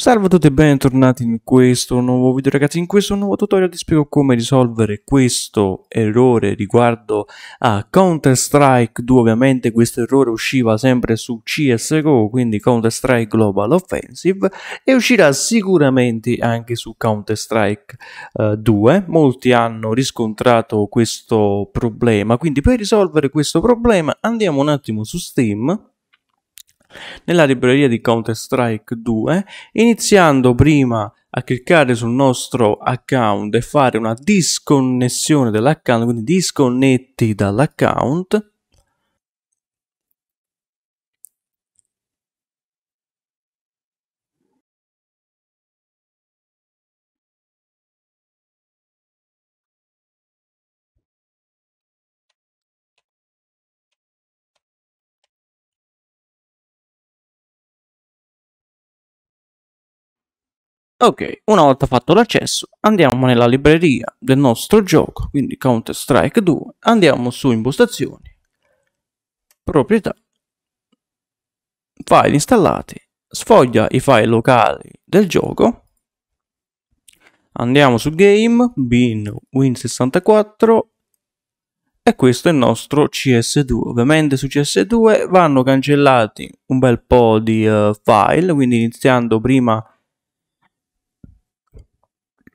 Salve a tutti e bentornati in questo nuovo video ragazzi, in questo nuovo tutorial ti spiego come risolvere questo errore riguardo a Counter Strike 2, ovviamente questo errore usciva sempre su CSGO, quindi Counter Strike Global Offensive e uscirà sicuramente anche su Counter Strike uh, eh, 2, molti hanno riscontrato questo problema, quindi per risolvere questo problema andiamo un attimo su Steam nella libreria di Counter-Strike 2, iniziando prima a cliccare sul nostro account e fare una disconnessione dell'account, quindi disconnetti dall'account, Ok, una volta fatto l'accesso andiamo nella libreria del nostro gioco, quindi Counter Strike 2, andiamo su impostazioni, proprietà, file installati, sfoglia i file locali del gioco, andiamo su game, bin win64 e questo è il nostro CS2. Ovviamente su CS2 vanno cancellati un bel po' di uh, file, quindi iniziando prima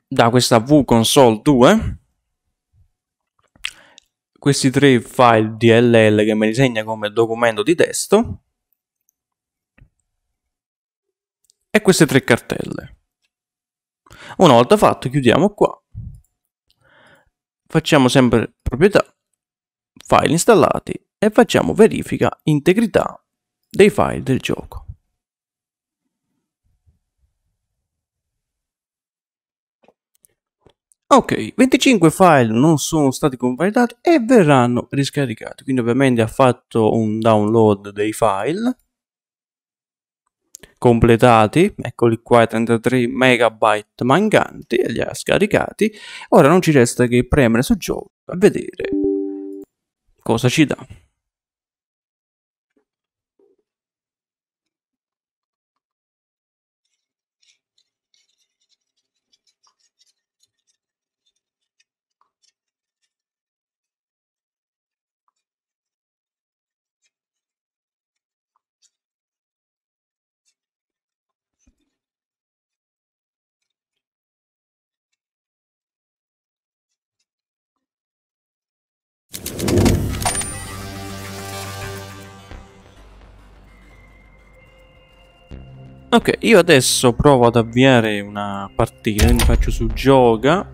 da questa vconsole 2 questi tre file DLL che mi disegna come documento di testo e queste tre cartelle. Una volta fatto chiudiamo qua, facciamo sempre proprietà, file installati e facciamo verifica integrità dei file del gioco. Ok, 25 file non sono stati convalidati e verranno riscaricati, quindi ovviamente ha fatto un download dei file completati, eccoli qua 33 megabyte mancanti, e li ha scaricati, ora non ci resta che premere su gioco a vedere cosa ci dà. Ok, io adesso provo ad avviare una partita, quindi faccio su gioca,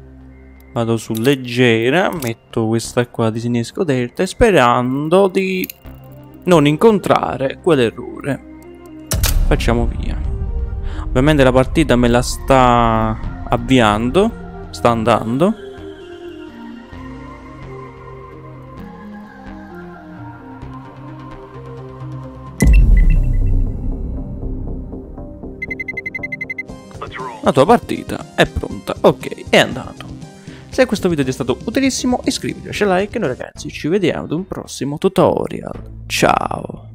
vado su leggera, metto questa qua di sinistra delta e sperando di non incontrare quell'errore. Facciamo via. Ovviamente la partita me la sta avviando, sta andando. la tua partita è pronta, ok, è andato. Se questo video ti è stato utilissimo iscriviti, lascia like e noi ragazzi ci vediamo ad un prossimo tutorial. Ciao!